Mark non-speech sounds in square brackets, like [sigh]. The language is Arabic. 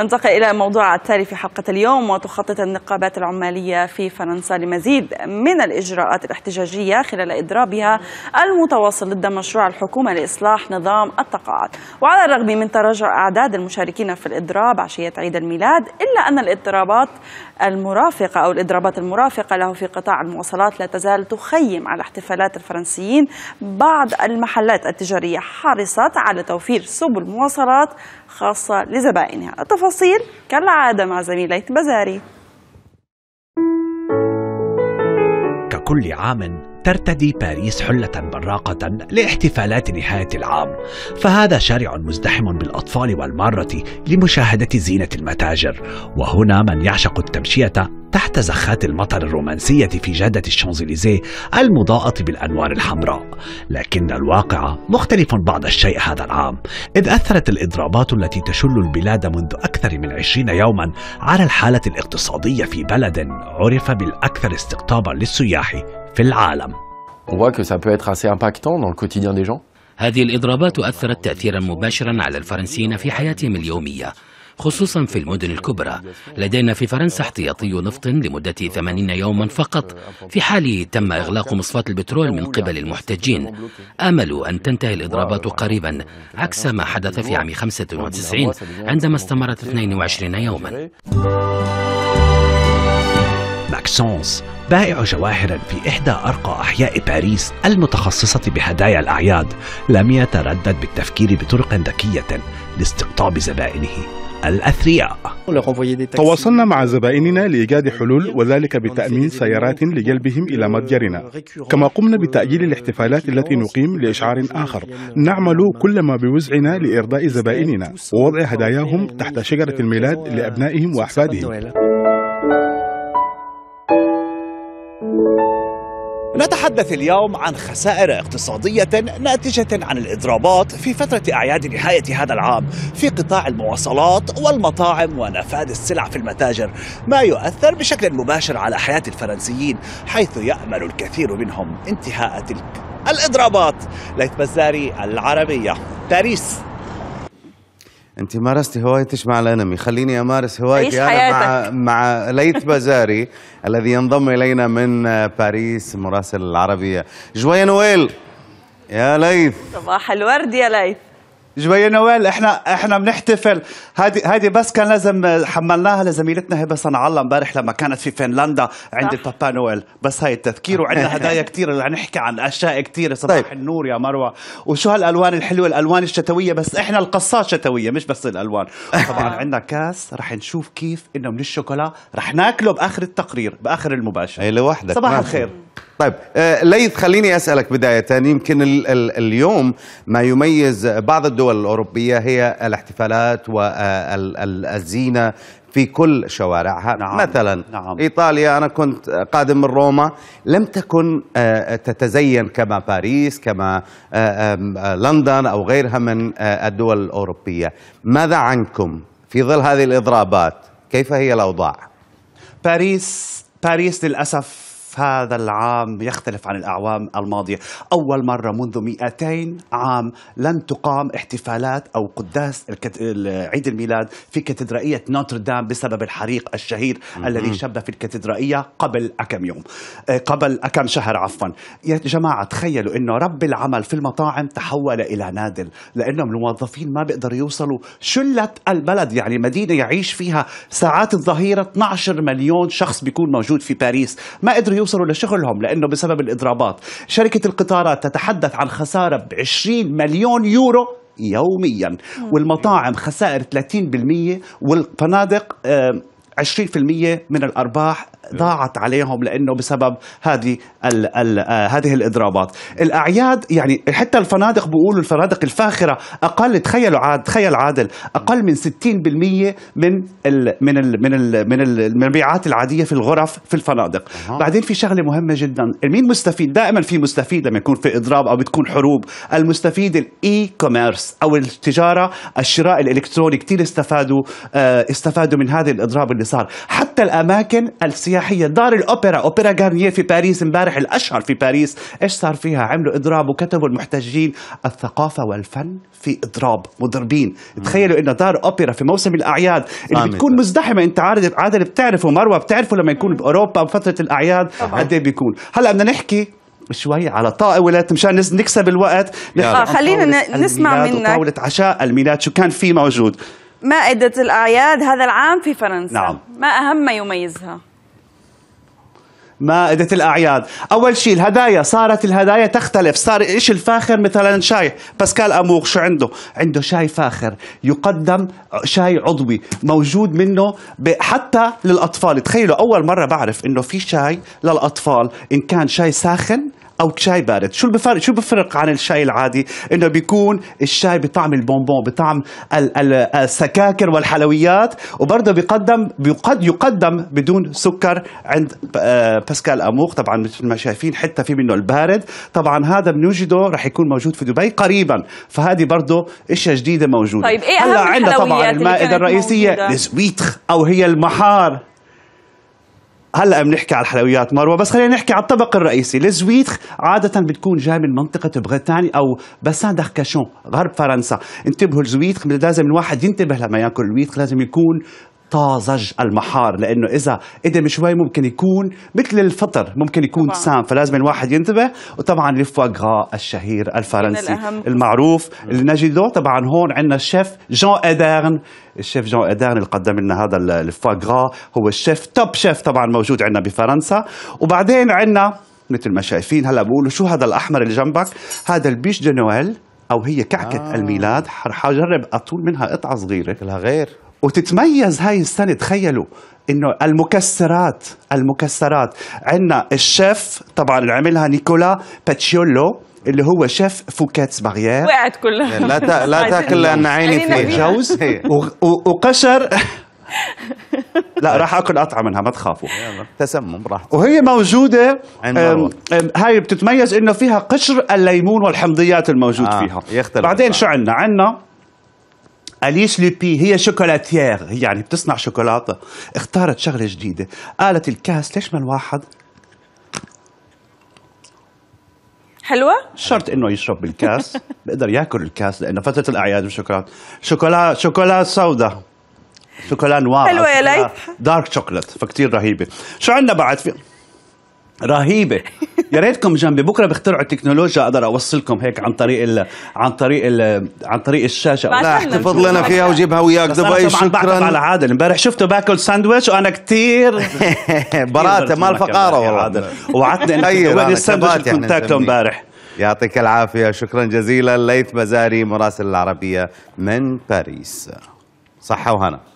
ننتقل إلى الموضوع التالي في حلقة اليوم وتخطط النقابات العمالية في فرنسا لمزيد من الإجراءات الاحتجاجية خلال إضرابها المتواصل ضد مشروع الحكومة لإصلاح نظام التقاعد وعلى الرغم من تراجع أعداد المشاركين في الإضراب عشية عيد الميلاد إلا أن الاضطرابات المرافقة أو الإضرابات المرافقة له في قطاع المواصلات لا تزال تخيم على احتفالات الفرنسيين بعض المحلات التجارية حرصت على توفير سبل مواصلات خاصة لزبائنها التفاصيل كالعادة مع زميلي بزاري ككل عام ترتدي باريس حلة براقة لاحتفالات نهاية العام فهذا شارع مزدحم بالأطفال والمارة لمشاهدة زينة المتاجر وهنا من يعشق التمشية تحت زخات المطر الرومانسية في جادة الشانزليزيه المضاءة بالأنوار الحمراء لكن الواقع مختلف بعض الشيء هذا العام إذ أثرت الإضرابات التي تشل البلاد منذ أكثر من عشرين يوما على الحالة الاقتصادية في بلد عرف بالأكثر استقطابا للسياح في العالم هذه الإضرابات أثرت تأثيرا مباشرا على الفرنسيين في حياتهم اليومية خصوصا في المدن الكبرى لدينا في فرنسا احتياطي نفط لمدة 80 يوما فقط في حال تم إغلاق مصفاة البترول من قبل المحتجين آمل أن تنتهي الإضرابات قريبا عكس ما حدث في عام 95 عندما استمرت 22 يوما ماكسونس بائع جواهر في إحدى أرقى أحياء باريس المتخصصة بهدايا الأعياد لم يتردد بالتفكير بطرق ذكية لاستقطاب زبائنه الأثرياء تواصلنا مع زبائننا لإيجاد حلول وذلك بتأمين سيارات لجلبهم إلى متجرنا كما قمنا بتأجيل الاحتفالات التي نقيم لإشعار آخر نعمل كل ما بوزعنا لإرضاء زبائننا ووضع هداياهم تحت شجرة الميلاد لأبنائهم وأحفادهم نتحدث اليوم عن خسائر اقتصادية ناتجة عن الإضرابات في فترة أعياد نهاية هذا العام في قطاع المواصلات والمطاعم ونفاذ السلع في المتاجر ما يؤثر بشكل مباشر على حياة الفرنسيين حيث يأمل الكثير منهم انتهاء تلك الإضرابات ليث بزاري العربية باريس انت مارستي هوايتك مع الانمي خليني امارس هوايتي انا مع مع ليث بازاري [laughs] الذي ينضم الينا من باريس مراسل العربيه جوي نويل يا ليث صباح الورد يا ليث جوي نوال احنا احنا بنحتفل هذه هذه بس كان لازم حملناها لزميلتنا هبه صنع الله امبارح لما كانت في فنلندا عند بابا نويل بس هاي التذكير وعندنا [laughs] هدايا كثير رح نحكي عن اشياء كثير صباح طيب. النور يا مروه وشو هالالوان الحلوه الالوان الشتويه بس احنا القصات شتويه مش بس الالوان طبعا [laughs] عندنا كاس رح نشوف كيف انه من الشوكولا رح ناكله باخر التقرير باخر المباشر هي لوحدك صباح الخير طيب آه، ليث خليني اسالك بدايه يمكن اليوم ما يميز بعض الدول الاوروبيه هي الاحتفالات والزينه في كل شوارعها نعم مثلا نعم ايطاليا انا كنت قادم من روما لم تكن آه، تتزين كما باريس كما آه، لندن او غيرها من الدول الاوروبيه ماذا عنكم في ظل هذه الاضرابات كيف هي الاوضاع باريس باريس للاسف هذا العام يختلف عن الأعوام الماضية أول مرة منذ 200 عام لن تقام احتفالات أو قداس عيد الميلاد في كاتدرائية نوتردام بسبب الحريق الشهير م-م. الذي شب في الكاتدرائية قبل أكم يوم آه، قبل أكم شهر عفوا يا جماعة تخيلوا أنه رب العمل في المطاعم تحول إلى نادل لأنهم الموظفين ما بيقدروا يوصلوا شلة البلد يعني مدينة يعيش فيها ساعات الظهيرة 12 مليون شخص بيكون موجود في باريس ما قدروا يوصلوا لشغلهم لانه بسبب الاضرابات شركه القطارات تتحدث عن خساره ب 20 مليون يورو يوميا والمطاعم خسائر 30% والفنادق 20% من الارباح ضاعت عليهم لانه بسبب هذه الـ الـ آه، هذه الاضرابات الاعياد يعني حتى الفنادق بيقولوا الفنادق الفاخره اقل تخيلوا عاد تخيل عادل اقل من 60% من ال من ال من ال من المبيعات العاديه في الغرف في الفنادق أه. بعدين في شغله مهمه جدا مين مستفيد دائما في مستفيد لما يكون في اضراب او بتكون حروب المستفيد الاي كوميرس او التجاره الشراء الالكتروني كثير استفادوا آه، استفادوا من هذه الاضراب اللي اللي صار حتى الاماكن السياحيه دار الاوبرا اوبرا غارنيه في باريس امبارح الاشهر في باريس ايش صار فيها عملوا اضراب وكتبوا المحتجين الثقافه والفن في اضراب مضربين تخيلوا انه دار اوبرا في موسم الاعياد اللي بتكون مزدحمه انت عارف عادل بتعرفوا مروه بتعرفوا لما يكون باوروبا بفتره الاعياد قد ايه بيكون هلا بدنا نحكي شوي على طاولة مشان نكسب الوقت آه خلينا نسمع منك طاولة عشاء الميلاد شو كان في موجود مائدة الأعياد هذا العام في فرنسا نعم. ما أهم ما يميزها؟ مائدة الأعياد أول شيء الهدايا صارت الهدايا تختلف صار إيش الفاخر مثلا شاي باسكال أموغ شو عنده عنده شاي فاخر يقدم شاي عضوي موجود منه حتى للأطفال تخيلوا أول مرة بعرف إنه في شاي للأطفال إن كان شاي ساخن او شاي بارد شو بفرق شو بفرق عن الشاي العادي انه بيكون الشاي بطعم البونبون بطعم السكاكر والحلويات وبرضه بيقدم بيقد يقدم بدون سكر عند آه، باسكال اموخ طبعا مثل ما شايفين حتى في منه البارد طبعا هذا بنوجده رح يكون موجود في دبي قريبا فهذه برضه اشياء جديده موجوده طيب ايه هلا عندنا طبعا المائده الرئيسيه او هي المحار هلا بنحكي على الحلويات مروه بس خلينا نحكي على الطبق الرئيسي الزويتخ عاده بتكون جاي من منطقه بريطانيا او باسان داركاشون غرب فرنسا انتبهوا الزويتخ لازم الواحد ينتبه لما ياكل الويتخ لازم يكون طازج المحار لانه اذا قدم شوي ممكن يكون مثل الفطر ممكن يكون طبعا. سام فلازم الواحد ينتبه وطبعا الفواغا الشهير الفرنسي المعروف اللي نجده طبعا هون عندنا الشيف جون ادرن الشيف جون ادرن اللي قدم لنا هذا الفواغا هو الشيف توب شيف طبعا موجود عندنا بفرنسا وبعدين عندنا مثل ما شايفين هلا بقولوا شو هذا الاحمر اللي جنبك هذا البيش دي نويل او هي كعكه آه. الميلاد رح اجرب اطول منها قطعه صغيره كلها غير وتتميز هاي السنة تخيلوا انه المكسرات المكسرات عندنا الشيف طبعا اللي عملها نيكولا باتشيولو اللي هو شيف فوكاتس باريير وقعت كلها لا تا... لا [laughs] تاكل لان عيني في جوز [laughs] وقشر لا راح اكل قطعه منها ما تخافوا تسمم راح وهي موجوده هاي بتتميز انه فيها قشر الليمون والحمضيات الموجود آه. فيها يختلف بعدين آه. شو عندنا عندنا أليش لوبي هي شوكولاتيير يعني بتصنع شوكولاتة اختارت شغلة جديدة قالت الكاس ليش ما الواحد حلوة؟ شرط انه يشرب بالكاس [laughs] بيقدر ياكل الكاس لانه فترة الاعياد بالشوكولات شوكولا شوكولا سوداء شوكولا نوار حلوة يا ليث دارك شوكولات فكتير رهيبة شو عندنا بعد في رهيبه يا ريتكم جنبي بكره بيخترعوا التكنولوجيا اقدر اوصلكم هيك عن طريق ال... عن طريق ال... عن طريق الشاشه لا احتفظ لنا فيها وجيبها وياك دبي شكرا على عادل امبارح شفته باكل ساندويتش وانا كثير [laughs] براته مال فقاره والله وعدتني أيوة، وين الساندويتش كنت تاكله امبارح يعطيك العافيه شكرا جزيلا ليث مزاري مراسل العربيه من باريس صحه وهنا